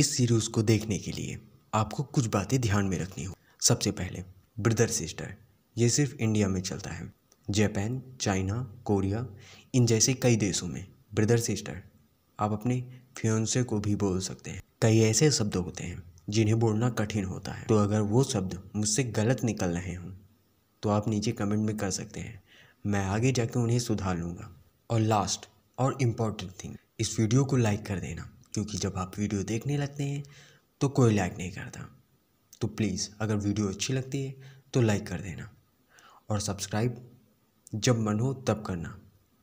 इस सीरीज़ को देखने के लिए आपको कुछ बातें ध्यान में रखनी हो सबसे पहले ब्रदर सिस्टर ये सिर्फ इंडिया में चलता है जापान चाइना कोरिया इन जैसे कई देशों में ब्रदर सिस्टर आप अपने फ्योन्से को भी बोल सकते हैं कई ऐसे शब्द होते हैं जिन्हें बोलना कठिन होता है तो अगर वो शब्द मुझसे गलत निकल रहे हों तो आप नीचे कमेंट में कर सकते हैं मैं आगे जाके उन्हें सुधार लूँगा और लास्ट और इम्पॉर्टेंट थिंग इस वीडियो को लाइक कर देना क्योंकि जब आप वीडियो देखने लगते हैं तो कोई लाइक नहीं करता तो प्लीज़ अगर वीडियो अच्छी लगती है तो लाइक कर देना और सब्सक्राइब जब मन हो तब करना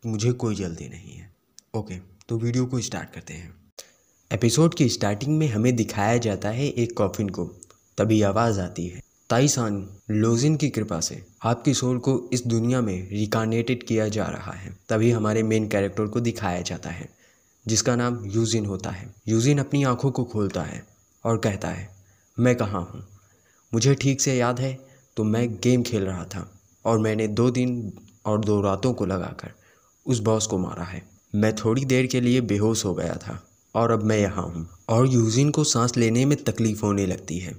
मुझे कोई जल्दी नहीं है ओके तो वीडियो को स्टार्ट करते हैं एपिसोड की स्टार्टिंग में हमें दिखाया जाता है एक कॉफिन को तभी आवाज़ आती है ताइसान लोजिन की कृपा से आपकी सोल को इस दुनिया में रिकानेटेड किया जा रहा है तभी हमारे मेन कैरेक्टर को दिखाया जाता है जिसका नाम यूजिन होता है यूजिन अपनी आँखों को खोलता है और कहता है मैं कहाँ हूँ मुझे ठीक से याद है तो मैं गेम खेल रहा था और मैंने दो दिन और दो रातों को लगाकर उस बॉस को मारा है मैं थोड़ी देर के लिए बेहोश हो गया था और अब मैं यहाँ हूँ और यूजिन को सांस लेने में तकलीफ़ होने लगती है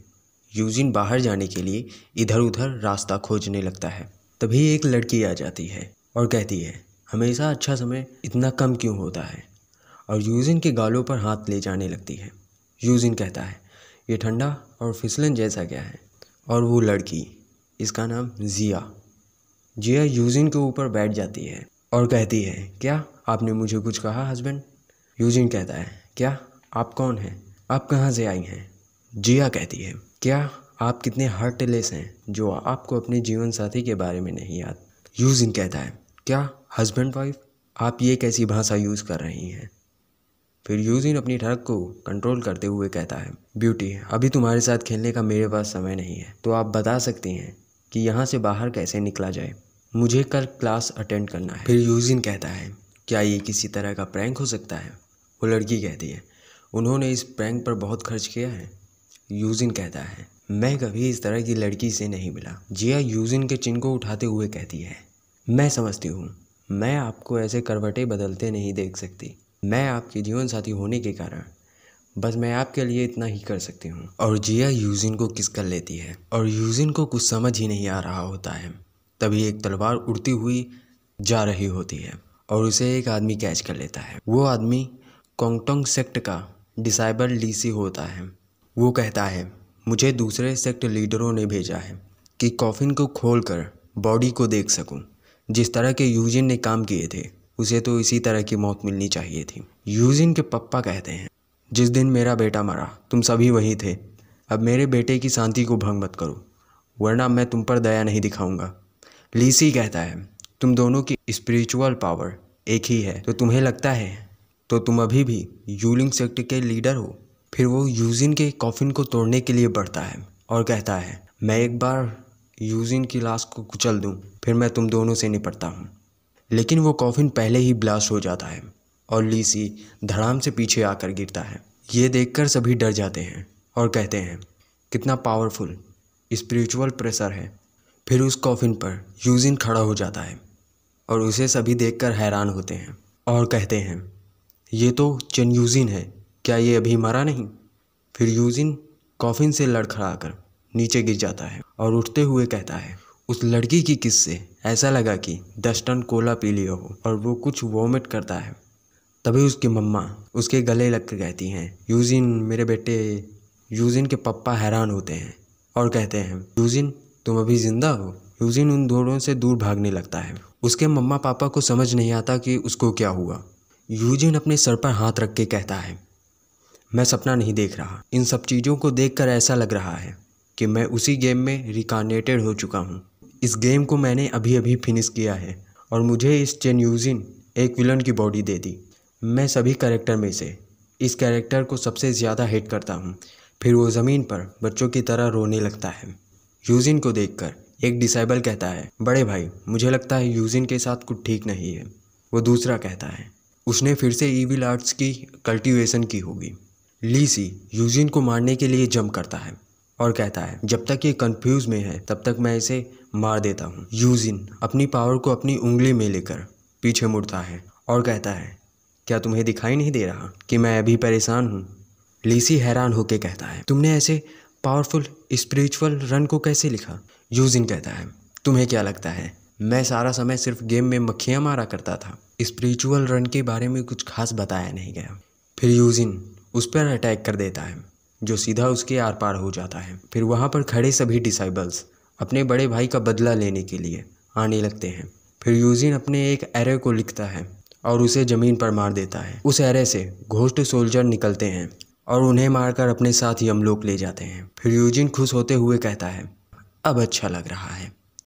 यूजिन बाहर जाने के लिए इधर उधर रास्ता खोजने लगता है तभी एक लड़की आ जाती है और कहती है हमेशा अच्छा समय इतना कम क्यों होता है और यूजिन के गालों पर हाथ ले जाने लगती है यूजिन कहता है ये ठंडा और फिसलन जैसा क्या है और वो लड़की इसका नाम जिया जिया यूजिन के ऊपर बैठ जाती है और कहती है क्या आपने मुझे कुछ कहा हस्बैंड यूजिन कहता है क्या आप कौन हैं आप कहाँ से आई हैं जिया कहती है क्या आप कितने हार्टलेस हैं जो आपको अपने जीवन साथी के बारे में नहीं याद यूजिन कहता है क्या हस्बैंड वाइफ आप ये कैसी भाषा यूज़ कर रही हैं फिर यूजिन अपनी ठड़क को कंट्रोल करते हुए कहता है ब्यूटी अभी तुम्हारे साथ खेलने का मेरे पास समय नहीं है तो आप बता सकती हैं कि यहाँ से बाहर कैसे निकला जाए मुझे कल क्लास अटेंड करना है फिर यूजिन कहता है क्या ये किसी तरह का प्रैंक हो सकता है वो लड़की कहती है उन्होंने इस प्रैंक पर बहुत खर्च किया है यूजिन कहता है मैं कभी इस तरह की लड़की से नहीं मिला जिया यूजिन के चिन को उठाते हुए कहती है मैं समझती हूँ मैं आपको ऐसे करवटें बदलते नहीं देख सकती मैं आपके जीवन साथी होने के कारण बस मैं आपके लिए इतना ही कर सकती हूँ और जिया हाँ, यूजिन को किस कर लेती है और यूजिन को कुछ समझ ही नहीं आ रहा होता है तभी एक तलवार उड़ती हुई जा रही होती है और उसे एक आदमी कैच कर लेता है वो आदमी कोंगटोंग सेक्ट का डिसाइबल डीसी होता है वो कहता है मुझे दूसरे सेक्ट लीडरों ने भेजा है कि कॉफिन को खोल बॉडी को देख सकूँ जिस तरह के यूजिन ने काम किए थे उसे तो इसी तरह की मौत मिलनी चाहिए थी यूजिन के पप्पा कहते हैं जिस दिन मेरा बेटा मरा तुम सभी वहीं थे अब मेरे बेटे की शांति को भंग मत करो वरना मैं तुम पर दया नहीं दिखाऊंगा लीसी कहता है तुम दोनों की स्पिरिचुअल पावर एक ही है तो तुम्हें लगता है तो तुम अभी भी यूलिंग सेक्ट के लीडर हो फिर वो यूजिन के कॉफिन को तोड़ने के लिए बढ़ता है और कहता है मैं एक बार यूजिन की लाश को कुचल दूँ फिर मैं तुम दोनों से निपटता हूँ लेकिन वो कॉफिन पहले ही ब्लास्ट हो जाता है और लीसी धड़ाम से पीछे आकर गिरता है ये देखकर सभी डर जाते हैं और कहते हैं कितना पावरफुल स्पिरिचुअल प्रेशर है फिर उस कॉफिन पर यूजिन खड़ा हो जाता है और उसे सभी देखकर हैरान होते हैं और कहते हैं ये तो चन यूजिन है क्या ये अभी मरा नहीं फिर यूजिन कॉफिन से लड़खड़ाकर नीचे गिर जाता है और उठते हुए कहता है उस लड़की की किस से ऐसा लगा कि दस टन कोला पी लिया हो और वो कुछ वॉमिट करता है तभी उसकी मम्मा उसके गले लग कर कहती हैं यूजिन मेरे बेटे यूजिन के पप्पा हैरान होते हैं और कहते हैं यूजिन तुम अभी ज़िंदा हो यूजिन उन दोनों से दूर भागने लगता है उसके मम्मा पापा को समझ नहीं आता कि उसको क्या हुआ यूजिन अपने सर पर हाथ रख के कहता है मैं सपना नहीं देख रहा इन सब चीज़ों को देखकर ऐसा लग रहा है कि मैं उसी गेम में रिकानेटेड हो चुका हूँ इस गेम को मैंने अभी अभी फिनिश किया है और मुझे इस चेन यूजिन एक विलन की बॉडी दे दी मैं सभी कैरेक्टर में से इस कैरेक्टर को सबसे ज़्यादा हेट करता हूँ फिर वो ज़मीन पर बच्चों की तरह रोने लगता है यूजिन को देखकर एक डिसाइबल कहता है बड़े भाई मुझे लगता है यूजिन के साथ कुछ ठीक नहीं है वो दूसरा कहता है उसने फिर से ईविल आर्ट्स की कल्टीवेशन की होगी लीसी यूजिन को मारने के लिए जंप करता है और कहता है जब तक ये कंफ्यूज में है तब तक मैं इसे मार देता हूँ यूजिन अपनी पावर को अपनी उंगली में लेकर पीछे मुड़ता है और कहता है क्या तुम्हें दिखाई नहीं दे रहा कि मैं अभी परेशान हूँ लीसी हैरान होकर कहता है तुमने ऐसे पावरफुल स्पिरिचुअल रन को कैसे लिखा यूजिन कहता है तुम्हें क्या लगता है मैं सारा समय सिर्फ गेम में मक्खियाँ मारा करता था स्पिरिचुअल रन के बारे में कुछ खास बताया नहीं गया फिर यूजिन उस पर अटैक कर देता है जो सीधा उसके आर पार हो जाता है फिर वहाँ पर खड़े सभी डिसाइबल्स अपने बड़े भाई का बदला लेने के लिए आने लगते हैं फिर यूजिन अपने एक एरे को लिखता है और उसे ज़मीन पर मार देता है उस एरे से घोष्ट सोल्जर निकलते हैं और उन्हें मारकर अपने साथ यमलोक ले जाते हैं फिर यूजिन खुश होते हुए कहता है अब अच्छा लग रहा है